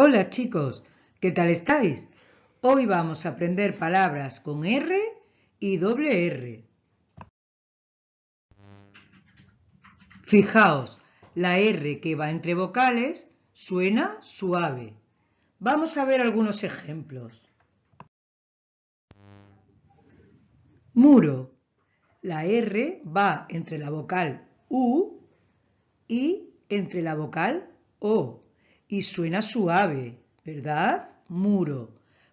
Hola chicos, ¿qué tal estáis? Hoy vamos a aprender palabras con R y doble R. Fijaos, la R que va entre vocales suena suave. Vamos a ver algunos ejemplos. Muro. La R va entre la vocal U y entre la vocal O y suena suave, ¿verdad? Muro.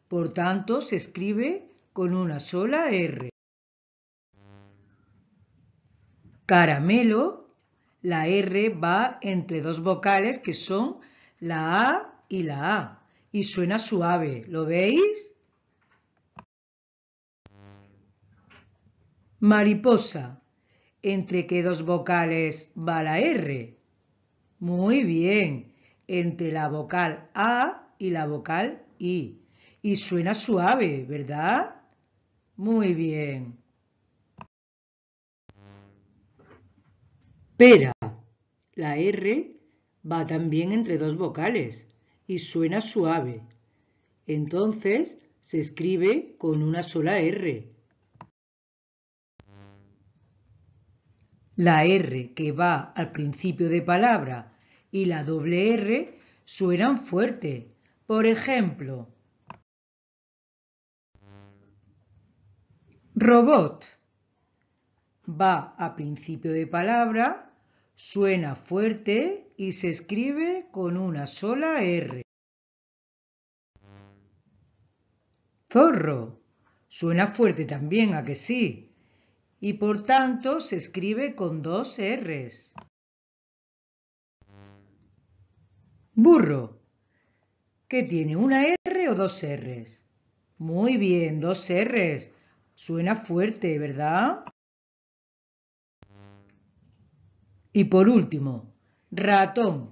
Por tanto, se escribe con una sola R. Caramelo, la R va entre dos vocales que son la A y la A y suena suave, ¿lo veis? Mariposa, ¿entre qué dos vocales va la R? Muy bien, entre la vocal A y la vocal I. Y suena suave, ¿verdad? Muy bien. Pero La R va también entre dos vocales y suena suave. Entonces se escribe con una sola R. La R que va al principio de palabra y la doble R suenan fuerte. Por ejemplo, robot va a principio de palabra, suena fuerte y se escribe con una sola R. Zorro suena fuerte también, a que sí, y por tanto se escribe con dos Rs. Burro. ¿Qué tiene? ¿Una R o dos Rs? Muy bien, dos Rs. Suena fuerte, ¿verdad? Y por último, ratón.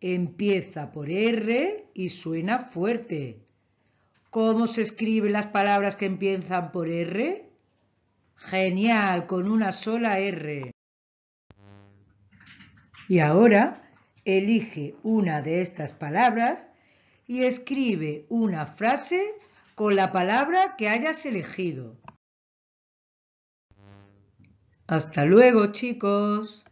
Empieza por R y suena fuerte. ¿Cómo se escriben las palabras que empiezan por R? Genial, con una sola R. Y ahora Elige una de estas palabras y escribe una frase con la palabra que hayas elegido. Hasta luego, chicos.